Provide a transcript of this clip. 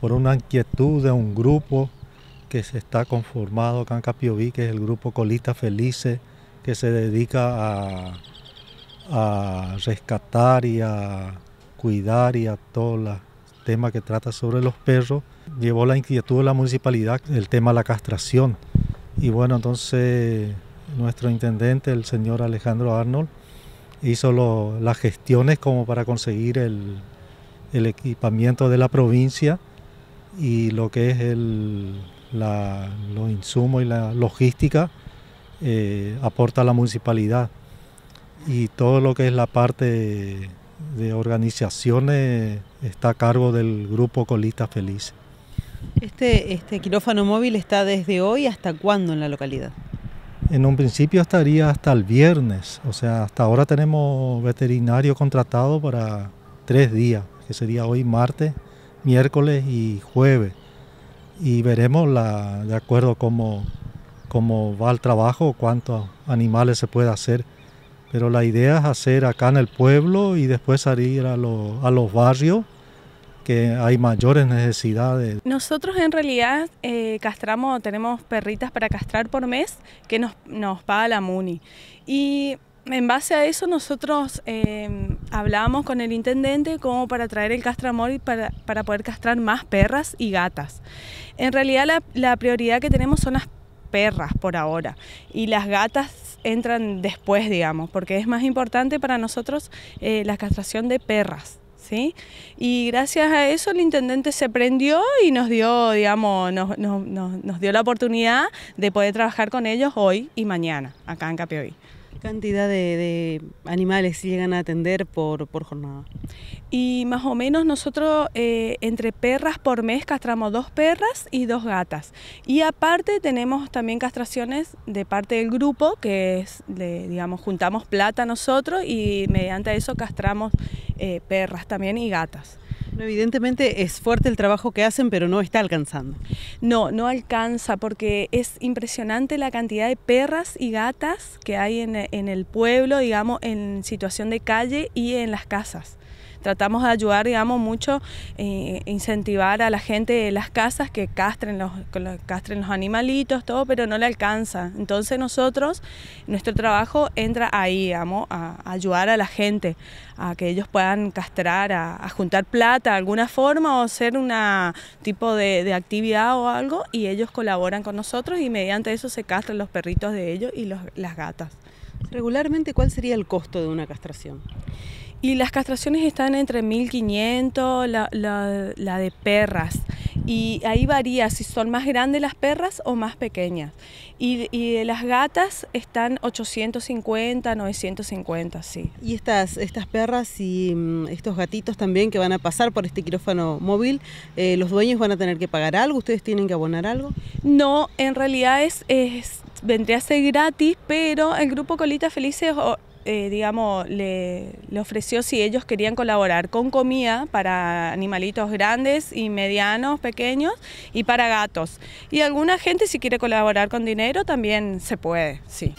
por una inquietud de un grupo que se está conformado acá en Capioví, que es el grupo Colita Felices, que se dedica a, rescatar y a cuidar y a todos los tema que trata sobre los perros. Llevó la inquietud de la municipalidad el tema de la castración. Y bueno, entonces nuestro intendente, el señor Alejandro Arnold, hizo las gestiones como para conseguir el equipamiento de la provincia y lo que es el, los insumos y la logística eh, aporta la municipalidad y todo lo que es la parte de, organizaciones está a cargo del grupo Colista Feliz. Este, este quirófano móvil está desde hoy hasta cuándo en la localidad? En un principio estaría hasta el viernes, o sea, hasta ahora tenemos veterinario contratado para tres días, que sería hoy martes, miércoles y jueves. Y veremos la, de acuerdo como cómo va el trabajo, cuántos animales se puede hacer. Pero la idea es hacer acá en el pueblo y después salir a, los barrios que hay mayores necesidades. Nosotros en realidad eh, castramos, tenemos perritas para castrar por mes que nos, nos paga la MUNI. Y en base a eso nosotros em, hablábamos con el intendente como para traer el castramor y para, para poder castrar más perras y gatas. En realidad la, la prioridad que tenemos son las perras por ahora y las gatas entran después, digamos, porque es más importante para nosotros eh, la castración de perras. ¿Sí? Y gracias a eso el intendente se prendió y nos dio, digamos, nos, nos, nos dio la oportunidad de poder trabajar con ellos hoy y mañana acá en Capeoí. ¿Qué cantidad de, animales llegan a atender por, jornada? Y más o menos nosotros eh, entre perras por mes castramos dos perras y dos gatas. Y aparte tenemos también castraciones de parte del grupo, que es, digamos, juntamos plata nosotros y mediante eso castramos eh, perras también y gatas. Evidentemente es fuerte el trabajo que hacen, pero no está alcanzando. No, no alcanza porque es impresionante la cantidad de perras y gatas que hay en, el pueblo, digamos, en situación de calle y en las casas tratamos de ayudar, digamos, mucho, eh, incentivar a la gente de las casas que castren los, castren los animalitos, todo, pero no le alcanza. Entonces nosotros, nuestro trabajo entra ahí, digamos, a, ayudar a la gente, a que ellos puedan castrar, a, juntar plata de alguna forma o hacer un tipo de, actividad o algo y ellos colaboran con nosotros y mediante eso se castran los perritos de ellos y las gatas. Regularmente, ¿cuál sería el costo de una castración? Y las castraciones están entre 1500, la, de perras. Y ahí varía si son más grandes las perras o más pequeñas. Y, de las gatas están 850, 950, sí. ¿Y estas, estas perras y mm, estos gatitos también que van a pasar por este quirófano móvil, eh, los dueños van a tener que pagar algo? ¿Ustedes tienen que abonar algo? No, en realidad es, es vendría a ser gratis, pero el grupo Colita Felices eh, digamos, le, le, ofreció si ellos querían colaborar con comida para animalitos grandes y medianos, pequeños, y para gatos. Y alguna gente si quiere colaborar con dinero también se puede, sí.